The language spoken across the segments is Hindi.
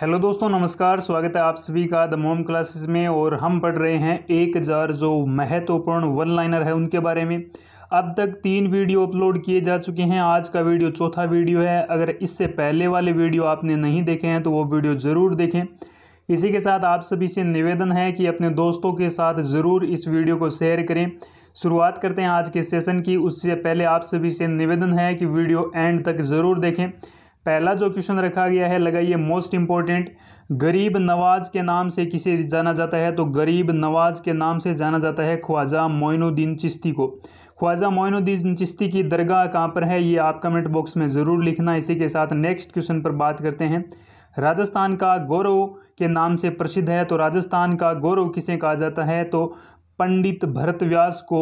हेलो दोस्तों नमस्कार स्वागत है आप सभी का द मोम क्लासेस में और हम पढ़ रहे हैं एक हज़ार जो महत्वपूर्ण वन लाइनर है उनके बारे में अब तक तीन वीडियो अपलोड किए जा चुके हैं आज का वीडियो चौथा वीडियो है अगर इससे पहले वाले वीडियो आपने नहीं देखे हैं तो वो वीडियो ज़रूर देखें इसी के साथ आप सभी से निवेदन है कि अपने दोस्तों के साथ ज़रूर इस वीडियो को शेयर करें शुरुआत करते हैं आज के सेशन की उससे पहले आप सभी से निवेदन है कि वीडियो एंड तक ज़रूर देखें पहला जो क्वेश्चन रखा गया है लगाइए मोस्ट इम्पॉर्टेंट गरीब नवाज के नाम से किसे जाना जाता है तो गरीब नवाज के नाम से जाना जाता है ख्वाजा मोइनुद्दीन चिश्ती को ख्वाजा मोइनुद्दीन चिश्ती की दरगाह कहाँ पर है ये आप कमेंट बॉक्स में ज़रूर लिखना इसी के साथ नेक्स्ट क्वेश्चन पर बात करते हैं राजस्थान का गौरव के नाम से प्रसिद्ध है तो राजस्थान का गौरव किसे कहा जाता है तो पंडित भरत व्यास को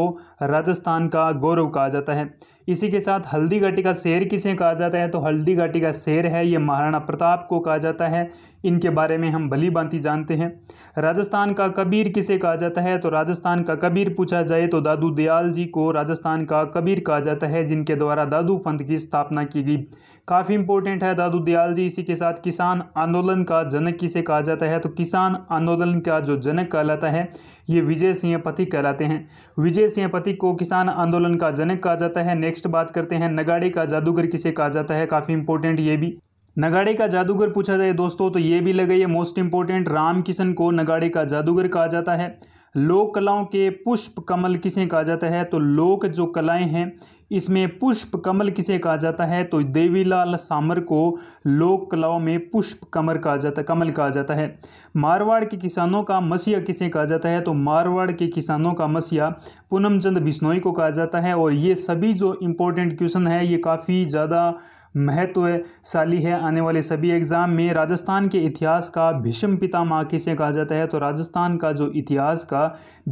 राजस्थान का गौरव कहा जाता है इसी के साथ हल्दी घाटी का शेर किसे कहा जाता है तो हल्दी घाटी का शेर है ये महाराणा प्रताप को कहा जाता है इनके बारे में हम भली भांति जानते हैं राजस्थान का कबीर किसे कहा जाता है तो राजस्थान का कबीर पूछा जाए तो दादू दयाल जी को राजस्थान का कबीर कहा जाता है जिनके द्वारा दादू पंथ की स्थापना की गई काफ़ी इंपॉर्टेंट है दादू दयाल जी इसी के साथ किसान आंदोलन का जनक किसे कहा जाता है तो किसान आंदोलन का जो जनक कहलाता है ये विजय सिंह पथिक कहलाते हैं विजय सिंह पथिक को किसान आंदोलन का जनक कहा जाता है नेक्स्ट बात करते हैं नगाड़े का जादूगर किसे कहा जाता है काफ़ी इंपॉर्टेंट ये भी नगाड़े का जादूगर पूछा जाए दोस्तों तो ये भी लगाइए मोस्ट इंपॉर्टेंट राम किशन को नगाड़े का जादूगर कहा जाता है लोक कलाओं के पुष्प कमल किसे कहा जाता है तो लोक जो कलाएं हैं इसमें पुष्प कमल किसे कहा जाता है तो देवीलाल सामर को लोक कलाओं में पुष्प कमर कहा जाता कमल कहा जाता है मारवाड़ के किसानों का मसीहा किसे कहा जाता है तो मारवाड़ के किसानों का मसीहा पूनमचंद बिश्नोई को कहा जाता है और ये सभी जो इंपॉर्टेंट क्वेश्चन है ये काफ़ी ज़्यादा महत्वशाली है आने वाले सभी एग्ज़ाम में राजस्थान के इतिहास का भीषम पितामा किसे कहा जाता है तो राजस्थान का जो इतिहास का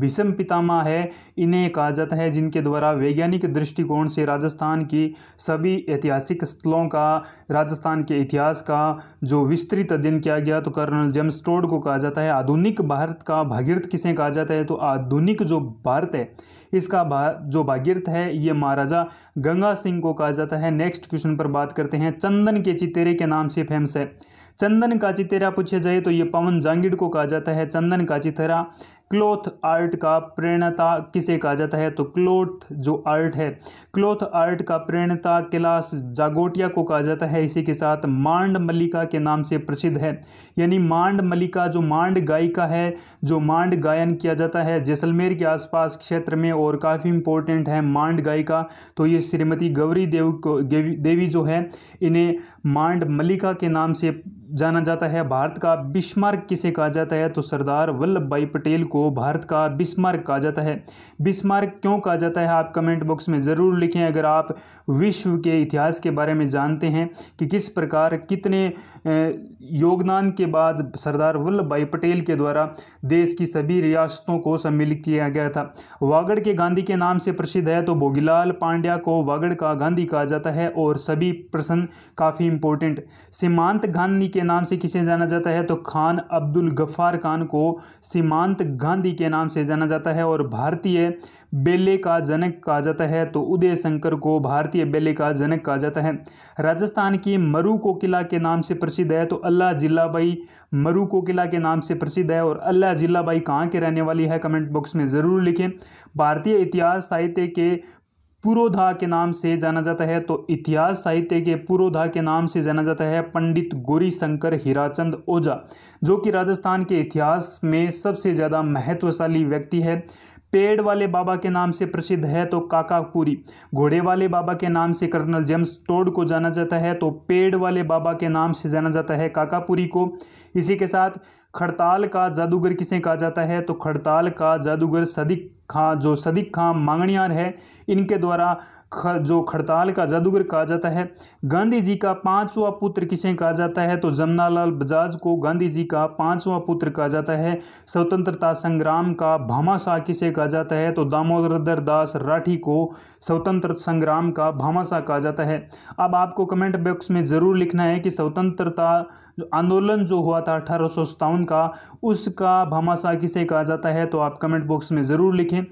भीषम पितामा है इन्हें कहा जाता है जिनके द्वारा वैज्ञानिक दृष्टिकोण से राजस्थान की सभी ऐतिहासिक स्थलों का राजस्थान के इतिहास का जो विस्तृत अध्ययन किया गया तो कर्नल जेम्स टोड को कहा जाता है आधुनिक भारत का भागीरथ किसे कहा जाता है तो आधुनिक जो भारत है इसका भा, जो भागीरथ है ये महाराजा गंगा सिंह को कहा जाता है नेक्स्ट क्वेश्चन पर बात बात करते हैं चंदन के चितेरे के नाम से फेमस है चंदन का चितेरा पूछे जाए तो ये पवन जांगिड़ को कहा जाता है चंदन का चितेरा क्लोथ आर्ट का प्रेरणता किसे कहा जाता है तो क्लोथ जो आर्ट है क्लोथ आर्ट का प्रेरणता कैलाश जागोटिया को कहा जाता है इसी के साथ मांड मल्लिका के नाम से प्रसिद्ध है यानी मांड मल्लिका जो मांड गायिका है जो मांड गायन किया जाता है जैसलमेर के आसपास क्षेत्र में और काफ़ी इंपॉर्टेंट है मांड गायिका तो ये श्रीमती गौरी देव को देवी जो है इन्हें मांड मल्लिका के नाम से जाना जाता है भारत का बिस्मार्क किसे कहा जाता है तो सरदार वल्लभ भाई पटेल को भारत का बिस्मार्क कहा जाता है बिस्मार्क क्यों कहा जाता है आप कमेंट बॉक्स में ज़रूर लिखें अगर आप विश्व के इतिहास के बारे में जानते हैं कि किस प्रकार कितने योगदान के बाद सरदार वल्लभ भाई पटेल के द्वारा देश की सभी रियासतों को सम्मिलित किया गया था वागड़ के गांधी के नाम से प्रसिद्ध है तो भोगीलाल पांड्या को वागड़ का गांधी कहा जाता है और सभी प्रश्न काफ़ी इंपॉर्टेंट सीमांत गांधी के नाम से किसे जाना जाता है तो खान अब्दुल गफ्फार खान को सीमांत गांधी गांधी के नाम से जाना जाता है और भारतीय बेले का जनक कहा जाता है तो उदय शंकर को भारतीय बेले का जनक कहा जाता है राजस्थान की मरु को किला के नाम से प्रसिद्ध है तो अल्लाह जिलाबाई मरु को किला के नाम से प्रसिद्ध है और अल्लाह जिलाबाई कहाँ के रहने वाली है कमेंट बॉक्स में ज़रूर लिखें भारतीय इतिहास साहित्य के पुरोधा के नाम से जाना जाता है तो इतिहास साहित्य के पुरोधा के नाम से जाना जाता है पंडित गौरी शंकर हीराचंद ओझा जो कि राजस्थान के इतिहास में सबसे ज़्यादा महत्वशाली व्यक्ति है पेड़ वाले बाबा के नाम से प्रसिद्ध है तो काकापुरी घोड़े वाले बाबा के नाम से कर्नल जेम्स टोड को जाना जाता है तो पेड़ वाले बाबा के नाम से जाना जाता है काकापुरी को इसी के साथ खड़ताल का जादूगर किसे कहा जाता है तो खड़ताल का जादूगर सदिक खां जो सदिक खां मांगणियार है इनके द्वारा ख, जो खड़ताल का जादूगर कहा जाता है गांधी जी का पांचवा पुत्र किसे कहा जाता है तो जमनालाल बजाज को गांधी जी का पांचवा पुत्र कहा जाता है स्वतंत्रता संग्राम का भामाशाह किसे कहा जाता है तो दामोदर दास राठी को स्वतंत्र संग्राम का भामाशाह कहा जाता है अब आपको कमेंट बॉक्स में ज़रूर लिखना है कि स्वतंत्रता जो आंदोलन जो हुआ था अठारह का उसका भामाशाह किसे कहा जाता है तो आप कमेंट बॉक्स में ज़रूर लिखें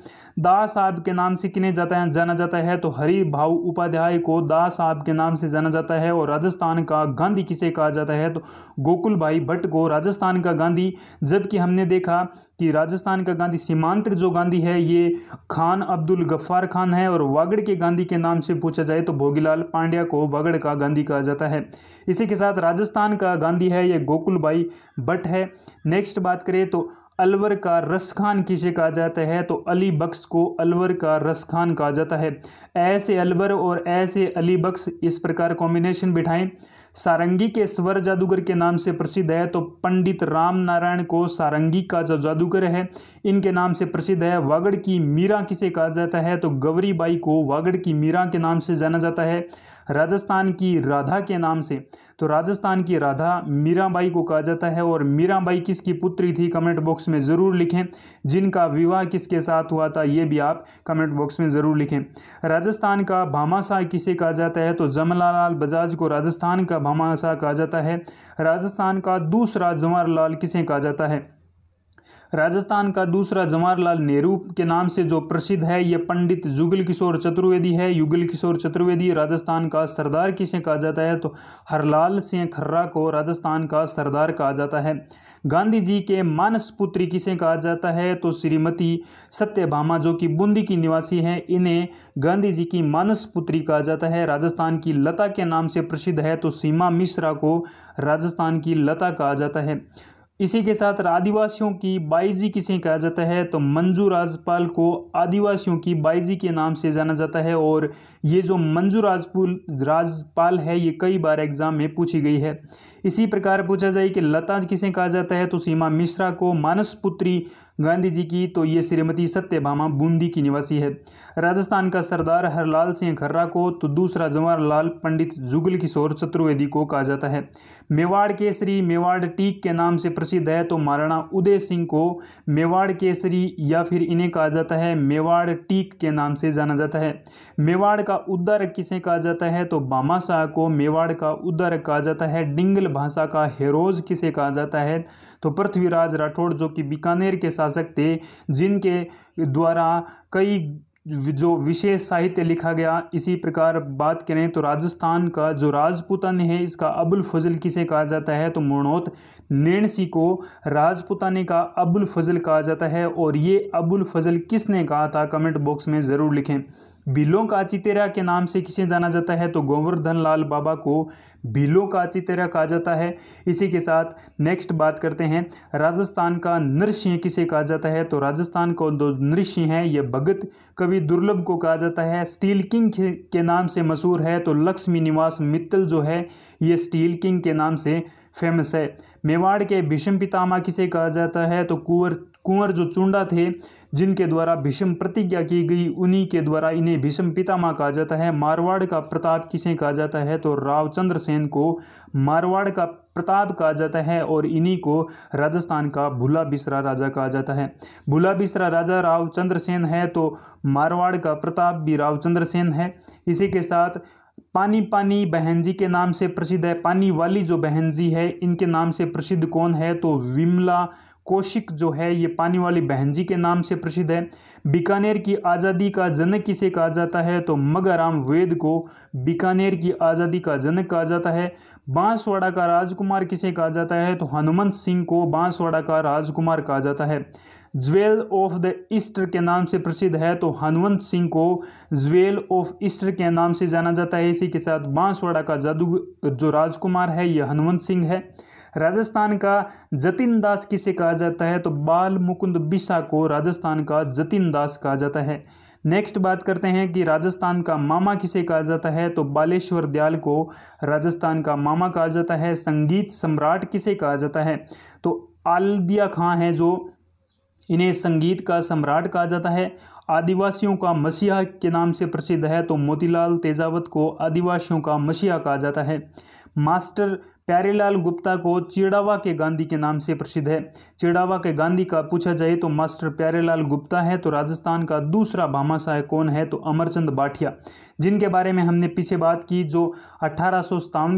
दास साहब के नाम से किन्हें जाता है जाना जाता है तो हरि भाऊ उपाध्याय को दास साहब के नाम से जाना जाता है और राजस्थान का गांधी किसे कहा जाता है तो गोकुल भाई भट्ट को राजस्थान का गांधी जबकि हमने देखा कि राजस्थान का गांधी सीमांत जो गांधी है ये खान अब्दुल गफ्फार खान है और वागड़ के गांधी के नाम से पूछा जाए तो भोगीलाल पांड्या को वागड़ का गांधी कहा जाता है इसी के साथ राजस्थान का गांधी है या गोकुल भाई भट्ट है नेक्स्ट बात करें तो अलवर का रसखान किसे कहा जाता है तो अली बख्श को अलवर का रसखान कहा जाता है ऐसे अलवर और ऐसे अली बख्श इस प्रकार कॉम्बिनेशन बिठाएं सारंगी के स्वर जादूगर के नाम से प्रसिद्ध है तो पंडित राम नारायण को सारंगी का जो जादूगर है इनके नाम से प्रसिद्ध है वागड़ की मीरा किसे कहा जाता है तो गवरी बाई को वागड़ की मीरा के नाम से जाना जाता है राजस्थान की राधा के नाम से तो राजस्थान की राधा मीराबाई को कहा जाता है और मीराबाई किसकी पुत्री थी कमेंट बॉक्स में ज़रूर लिखें जिनका विवाह किसके साथ हुआ था ये भी आप कमेंट बॉक्स में ज़रूर लिखें राजस्थान का भामाशाह किसे कहा जाता है तो जमलालाल बजाज को राजस्थान का भामाशाह कहा जाता है राजस्थान का दूसरा जवाहरलाल किसे कहा जाता है राजस्थान का दूसरा जवाहरलाल नेहरू के नाम से जो प्रसिद्ध है ये पंडित जुगल किशोर चतुर्वेदी है युगल किशोर चतुर्वेदी राजस्थान का सरदार किसे कहा जाता है तो हरलाल सिंह खर्रा को राजस्थान का सरदार कहा जाता है गांधी जी के मानस पुत्री किसे कहा जाता है तो श्रीमती सत्यभामा जो कि बूंदी की निवासी हैं इन्हें गांधी जी की मानस पुत्री कहा जाता है राजस्थान की लता के नाम से प्रसिद्ध है तो सीमा मिश्रा को राजस्थान की लता कहा जाता है इसी के साथ आदिवासियों की बाईजी किसे कहा जाता है तो मंजू राजपाल को आदिवासियों की बाईजी के नाम से जाना जाता है और ये जो मंजू राजपुल राजपाल है ये कई बार एग्जाम में पूछी गई है इसी प्रकार पूछा जाए कि लता किसे कहा जाता है तो सीमा मिश्रा को मानस पुत्री गांधी जी की तो ये श्रीमती सत्यभामा बूंदी की निवासी है राजस्थान का सरदार हरलाल सिंह खर्रा को तो दूसरा जवाहरलाल पंडित जुगल किशोर चतुर्वेदी को कहा जाता है मेवाड़ के श्री मेवाड़ टीक के नाम से प्रसिद्ध प्रसिद्ध है तो महाराणा उदय सिंह को मेवाड़ केसरी या फिर इन्हें कहा जाता है मेवाड़ टीक के नाम से जाना जाता है मेवाड़ का उद्धारक किसे कहा जाता है तो बामा शाह को मेवाड़ का उद्धारक कहा जाता है डिंगल भाषा का हेरोज किसे कहा जाता है तो पृथ्वीराज राठौड़ जो कि बीकानेर के शासक थे जिनके द्वारा कई जो विशेष साहित्य लिखा गया इसी प्रकार बात करें तो राजस्थान का जो राजपूतानी है इसका अबुल फजल किसे कहा जाता है तो मुर्णोत नेणसी को राजपुताने का अबुल फजल कहा जाता है और ये अबुल फजल किसने कहा था कमेंट बॉक्स में ज़रूर लिखें बिलों का चितेरा के नाम से किसे जाना जाता है तो गोवर्धन लाल बाबा को बिलों का चितेरा कहा जाता है इसी के साथ नेक्स्ट बात करते हैं राजस्थान का नृसिंह किसे कहा जाता है तो राजस्थान का जो नृसिंह है यह भगत कवि दुर्लभ को कहा जाता है स्टील किंग के नाम से मशहूर है तो लक्ष्मी निवास मित्तल जो है ये स्टील किंग के नाम से फेमस है मेवाड़ के भीष्म पितामह किसे कहा जाता है तो कुंवर कुंवर जो चूंडा थे जिनके द्वारा भीष्म प्रतिज्ञा की गई उन्हीं के द्वारा इन्हें भीष्म पितामह कहा जाता है मारवाड़ का प्रताप किसे कहा जाता है तो रावचंद्र सेन को मारवाड़ का प्रताप कहा जाता है और इन्हीं को राजस्थान का भूला बिसरा राजा कहा जाता है भूला बिसरा राजा रावचंद्र सेन है तो मारवाड़ का प्रताप भी रावचंद्र सेन है इसी के साथ पानी पानी बहन जी के नाम से प्रसिद्ध है पानी वाली जो बहन जी है इनके नाम से प्रसिद्ध कौन है तो विमला कौशिक जो है ये पानी वाली बहन जी के नाम से प्रसिद्ध है बीकानेर की आज़ादी का जनक किसे कहा जाता है तो मगाराम वेद को बीकानेर की आज़ादी का जनक कहा जाता है बांसवाड़ा का राजकुमार किसे कहा जाता है तो हनुमंत सिंह को बांसवाड़ा का राजकुमार कहा जाता है ज्वेल ऑफ द ईस्टर के नाम से प्रसिद्ध है तो हनुवंत सिंह को ज्वेल ऑफ ईस्टर के नाम से जाना जाता है इसी के साथ बांसवाड़ा का जादू जो राजकुमार है यह हनुवंत सिंह है राजस्थान का जतिन दास किसे कहा जाता है तो बाल मुकुंद बिशा को राजस्थान का जतिन दास कहा जाता है नेक्स्ट बात करते हैं कि राजस्थान का मामा किसे कहा जाता है तो बालेश्वर दयाल को राजस्थान का मामा कहा जाता है संगीत सम्राट किसे कहा जाता है तो आलदिया खां है जो इन्हें संगीत का सम्राट कहा जाता है आदिवासियों का मसीहा के नाम से प्रसिद्ध है तो मोतीलाल तेजावत को आदिवासियों का मसीहा कहा जाता है मास्टर प्यारेलाल गुप्ता को चिड़ावा के गांधी के नाम से प्रसिद्ध है चिड़ावा के गांधी का पूछा जाए तो मास्टर प्यारेलाल गुप्ता है तो राजस्थान का दूसरा भामाशाह कौन है तो अमरचंद बाठिया जिनके बारे में हमने पीछे बात की जो अठारह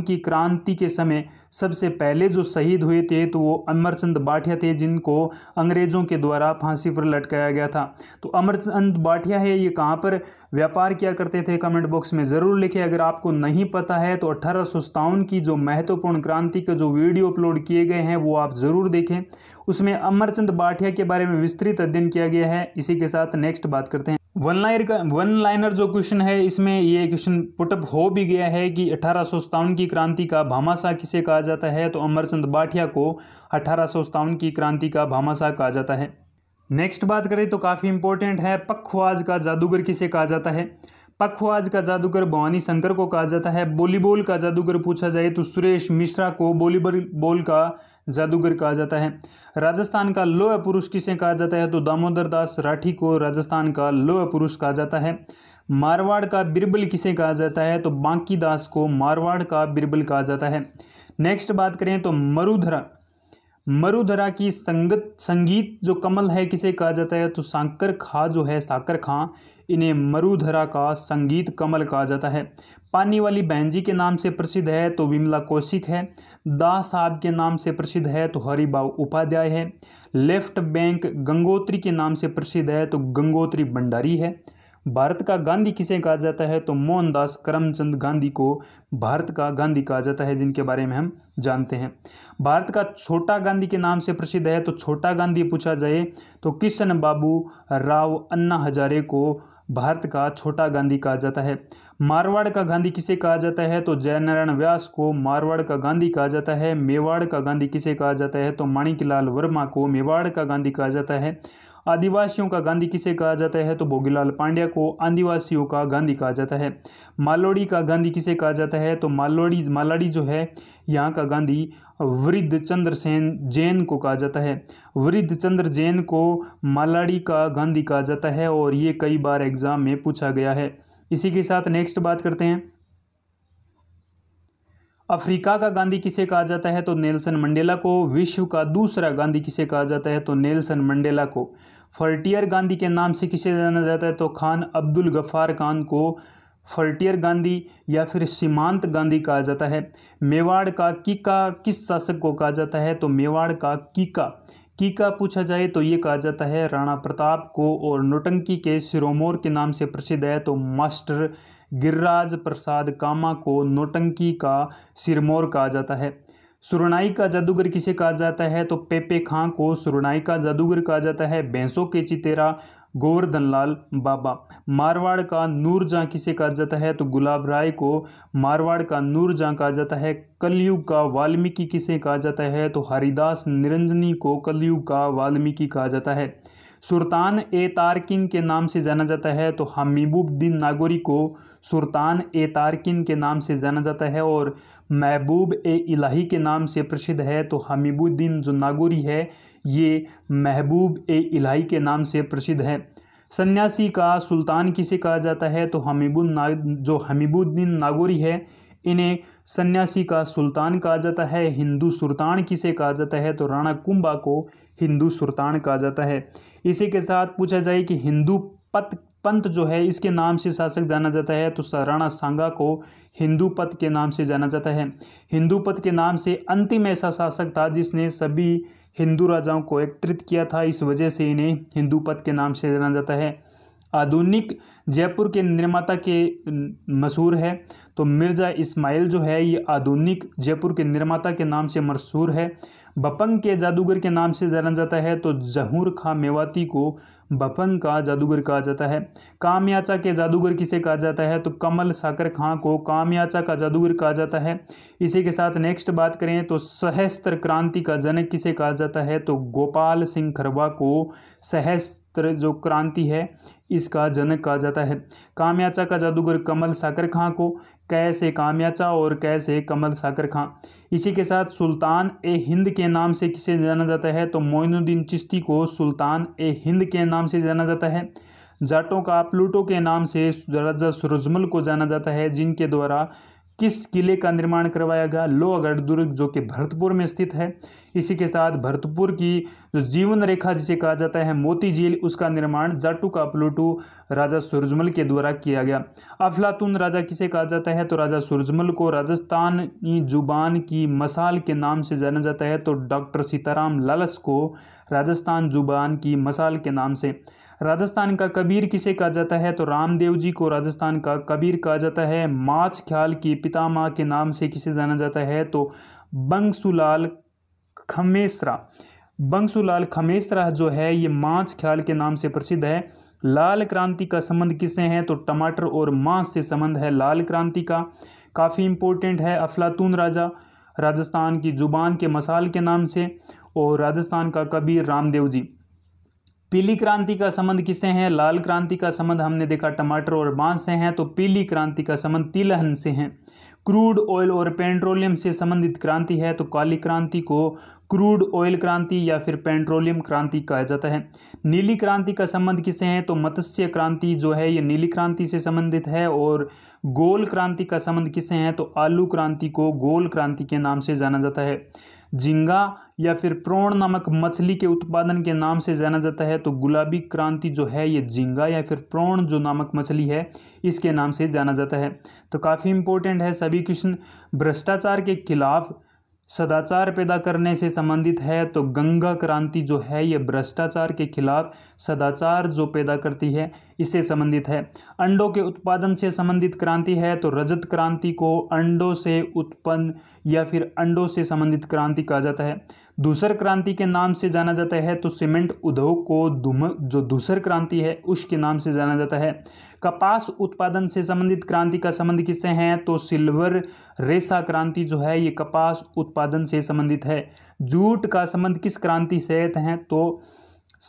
की क्रांति के समय सबसे पहले जो शहीद हुए थे तो वो अमरचंद बाठिया थे जिनको अंग्रेज़ों के द्वारा फांसी पर लटकाया गया था तो अमरचंद बाठिया है ये कहाँ पर व्यापार किया करते थे कमेंट बॉक्स में ज़रूर लिखे अगर आपको नहीं पता है तो अठारह की जो महत्वपूर्ण संक्रांति के जो वीडियो अपलोड किए गए हैं वो आप ज़रूर देखें उसमें अमरचंद बाठिया के बारे में विस्तृत अध्ययन किया गया है इसी के साथ नेक्स्ट बात करते हैं वन लाइनर का वन लाइनर जो क्वेश्चन है इसमें ये क्वेश्चन पुटअप हो भी गया है कि अठारह की क्रांति का भामाशाह किसे कहा जाता है तो अमरचंद बाठिया को अठारह की क्रांति का भामाशाह कहा जाता है नेक्स्ट बात करें तो काफ़ी इंपॉर्टेंट है पखवाज का जादूगर किसे कहा जाता है पखवाज का जादूगर भवानी शंकर को कहा जाता है वॉलीबॉल का जादूगर पूछा जाए तो सुरेश मिश्रा को वॉलीबॉल का जादूगर कहा जाता है राजस्थान का लोह पुरुष किसे कहा जाता है तो दामोदर दास राठी को राजस्थान का लोह पुरुष कहा जाता है मारवाड़ का बिरबल किसे कहा जाता है तो बांकी दास को मारवाड़ का बिरबल कहा जाता है नेक्स्ट बात करें तो मरुधरा मरुधरा की संगत संगीत जो कमल है किसे कहा जाता है तो सांकर खा जो है साकर खां इन्हें मरुधरा का संगीत कमल कहा जाता है पानी वाली बहन जी के नाम से प्रसिद्ध है तो विमला कौशिक है दास साहब के नाम से प्रसिद्ध है तो हरिभाव उपाध्याय है लेफ्ट बैंक गंगोत्री के नाम से प्रसिद्ध है तो गंगोत्री भंडारी है भारत का गांधी किसे कहा जाता है तो मोहनदास करमचंद गांधी को भारत का गांधी कहा जाता है जिनके बारे में हम जानते हैं भारत का छोटा गांधी के नाम से प्रसिद्ध है तो छोटा गांधी पूछा जाए तो किशन बाबू राव अन्ना हजारे को भारत का छोटा गांधी कहा जाता है मारवाड़ का गांधी किसे कहा जाता है तो जयनारायण व्यास को मारवाड़ का गांधी कहा जाता है मेवाड़ का गांधी किसे कहा जाता है तो माणिकलाल वर्मा को मेवाड़ का गांधी कहा जाता है आदिवासियों का गांधी किसे कहा जाता है तो भोगीलाल पांड्या को आदिवासियों का गांधी कहा जाता है मालोड़ी का गांधी किसे कहा जाता है तो मालोड़ी मालाड़ी जो है यहाँ का गांधी वृद्ध चंद्र सेन जैन को कहा जाता है वृद्ध चंद्र जैन को मालाड़ी का गांधी कहा जाता है और ये कई बार एग्जाम में पूछा गया है इसी के साथ नेक्स्ट बात करते हैं अफ्रीका का गांधी किसे कहा जाता है तो नेल्सन मंडेला को विश्व का दूसरा गांधी किसे कहा जाता है तो नेल्सन मंडेला को फर्टियर गांधी के नाम से किसे जाना जाता है तो खान अब्दुल गफ्फार खान को फर्टियर गांधी या फिर सीमांत गांधी कहा जाता है मेवाड़ का किका किस शासक को कहा जाता है तो मेवाड़ का किका की का पूछा जाए तो ये कहा जाता है राणा प्रताप को और नोटंकी के सिरोमोर के नाम से प्रसिद्ध है तो मास्टर गिरिराज प्रसाद कामा को नोटंकी का सिरमोर कहा जाता है सुरनाई का जादूगर किसे कहा जाता है तो पेपे खां को सुरनाई का जादूगर कहा जाता है भैंसों के चितेरा गोवर्धन लाल बाबा मारवाड़ का नूरजहाँ किसे कहा जाता है तो गुलाब राय को मारवाड़ का नूरजहाँ कहा जाता है कलयुग का वाल्मीकि किसे कहा जाता है तो हरिदास निरंजनी को कलयुग का वाल्मीकि कहा जाता है सुल्तान ए तारकिन के नाम से जाना जाता है तो हमीबुद्दीन नागौरी को सुल्तान ए तारकिन के नाम से जाना जाता है और महबूब ए इलाही के नाम से प्रसिद्ध है तो हमीबुद्दीन जो नागौरी है ये महबूब ए इलाही के नाम से प्रसिद्ध है सन्यासी का सुल्तान किसे कहा जाता है तो हमीबुल जो हमीबुद्दीन नागौरी है इन्हें सन्यासी का सुल्तान कहा जाता है हिंदू सुल्तान किसे कहा जाता है तो राणा कुंभा को हिंदू सुल्तान कहा जाता है इसी के साथ पूछा जाए कि हिंदू पत पंत जो है इसके नाम से शासक जाना जाता है तो राणा सांगा को हिंदू पथ के नाम से जाना जाता है हिंदू पथ के नाम से अंतिम ऐसा शासक था जिसने सभी हिंदू राजाओं को एकत्रित किया था इस वजह से इन्हें हिंदू पथ के नाम से जाना जाता है आधुनिक जयपुर के निर्माता के मशहूर है तो मिर्ज़ा इस्माइल जो है ये आधुनिक जयपुर के निर्माता के नाम से मशहूर है बपंग के जादूगर के नाम से जाना जाता है तो जहूर खां मेवाती को बपंग का जादूगर कहा जाता है कामयाचा के जादूगर किसे कहा जाता है तो कमल साकर खां को कामयाचा का जादूगर कहा जाता है इसी के साथ नेक्स्ट बात करें तो सहस्त्र क्रांति का जनक किसे कहा जाता है तो गोपाल सिंह खरवा को सहस्त्र जो क्रांति है इसका जनक कहा जाता है कामयाचा का जादूगर कमल साकर खां को कैसे कामयाचा और कैसे कमल साकर खां इसी के साथ सुल्तान ए हिंद के नाम से किसे जाना जाता है तो मोइनुद्दीन चिश्ती को सुल्तान ए हिंद के नाम से जाना जाता है जाटों का प्लूटो के नाम से राजा सुरजमल को जाना जाता है जिनके द्वारा किस किले का निर्माण करवाया गया लोहगढ़ दुर्ग जो कि भरतपुर में स्थित है इसी के साथ भरतपुर की जो जीवन रेखा जिसे कहा जाता है मोती झील उसका निर्माण जाटू का प्लूटू राजा सूरजमल के द्वारा किया गया अफलातून राजा किसे कहा जाता है तो राजा सूरजमल को राजस्थान जुबान की मसाल के नाम से जाना जाता है तो डॉक्टर सीताराम लालस को राजस्थान जुबान की मसाल के नाम से राजस्थान का कबीर किसे कहा जाता है तो रामदेव जी को राजस्थान का कबीर कहा जाता है माछ ख्याल की पितामा के नाम से किसे जाना जाता है तो बंगसुलाल खमेसरा बंसुलाल खमेसरा जो है ये मांस ख्याल के नाम से प्रसिद्ध है लाल क्रांति का संबंध किससे है तो टमाटर और मांस से संबंध है लाल क्रांति का काफ़ी इम्पोर्टेंट है अफलातून राजा राजस्थान की जुबान के मसाल के नाम से और राजस्थान का कबीर रामदेव जी पीली क्रांति का संबंध किससे हैं लाल क्रांति का संबंध हमने देखा टमाटर और बांस से हैं तो पीली क्रांति का संबंध तिलहन से है क्रूड ऑयल और पेट्रोलियम से संबंधित क्रांति है तो काली क्रांति को क्रूड ऑयल क्रांति या फिर पेट्रोलियम क्रांति कहा जाता है नीली क्रांति का संबंध किसे है तो मत्स्य क्रांति जो है ये नीली क्रांति से संबंधित है और गोल क्रांति का संबंध किससे है तो आलू क्रांति को गोल क्रांति के नाम से जाना जाता है झिंगा या फिर प्रोण नामक मछली के उत्पादन के नाम से जाना जाता है तो गुलाबी क्रांति जो है ये झिंगा या फिर प्रोण जो नामक मछली है इसके नाम से जाना जाता है तो काफ़ी इंपॉर्टेंट है सभी क्वेश्चन भ्रष्टाचार के खिलाफ सदाचार पैदा करने से संबंधित है तो गंगा क्रांति जो है ये भ्रष्टाचार के खिलाफ सदाचार जो पैदा करती है इससे संबंधित है अंडों के उत्पादन से संबंधित क्रांति है तो रजत क्रांति को अंडों से उत्पन्न या फिर अंडों से संबंधित क्रांति कहा जाता है दूसर क्रांति के नाम से जाना जाता है तो सीमेंट उद्योग को दुम जो दूसर क्रांति है उसके नाम से जाना जाता है कपास उत्पादन से संबंधित क्रांति का संबंध किससे है तो सिल्वर रेशा क्रांति जो है ये कपास उत्पादन से संबंधित है जूट का संबंध किस क्रांति से है तो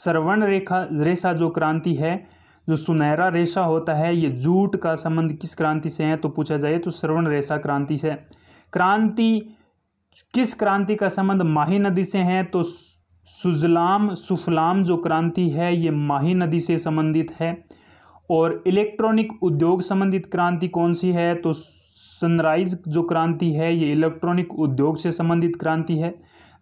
सर्वण रेखा रेशा जो क्रांति है जो सुनहरा रेशा होता है ये जूट का संबंध किस क्रांति से है तो पूछा जाए तो श्रवण रेशा क्रांति से क्रांति किस क्रांति का संबंध माही नदी से है तो सुजलाम सुफलाम जो क्रांति है ये माही नदी से संबंधित है और इलेक्ट्रॉनिक उद्योग संबंधित क्रांति कौन सी है तो सनराइज जो क्रांति है ये इलेक्ट्रॉनिक उद्योग से संबंधित क्रांति है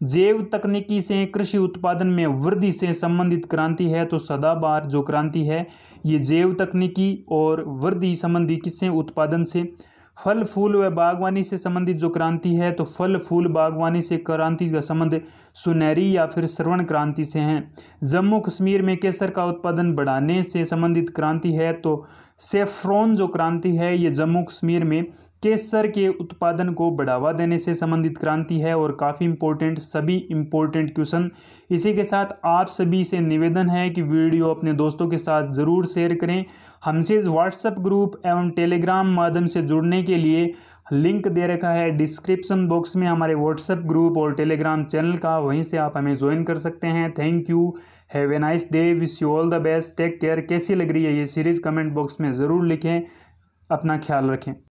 जैव तकनीकी से कृषि उत्पादन में वृद्धि से संबंधित क्रांति है तो सदाबार जो क्रांति है ये जैव तकनीकी और वृद्धि संबंधी किससे उत्पादन से फल फूल व बागवानी से संबंधित जो क्रांति है तो फल फूल बागवानी से क्रांति का संबंध सुनहरी या फिर श्रवण क्रांति से है जम्मू कश्मीर में केसर का उत्पादन बढ़ाने से संबंधित क्रांति है तो सेफ्रोन जो क्रांति है ये जम्मू कश्मीर में केसर के उत्पादन को बढ़ावा देने से संबंधित क्रांति है और काफ़ी इम्पोर्टेंट सभी इम्पोर्टेंट क्वेश्चन इसी के साथ आप सभी से निवेदन है कि वीडियो अपने दोस्तों के साथ ज़रूर शेयर करें हमसे व्हाट्सएप ग्रुप एवं टेलीग्राम माध्यम से जुड़ने के लिए लिंक दे रखा है डिस्क्रिप्शन बॉक्स में हमारे व्हाट्सएप ग्रुप और टेलीग्राम चैनल का वहीं से आप हमें ज्वाइन कर सकते हैं thank you have a nice day wish you all the best take care कैसी लग रही है ये सीरीज़ कमेंट बॉक्स में ज़रूर लिखें अपना ख्याल रखें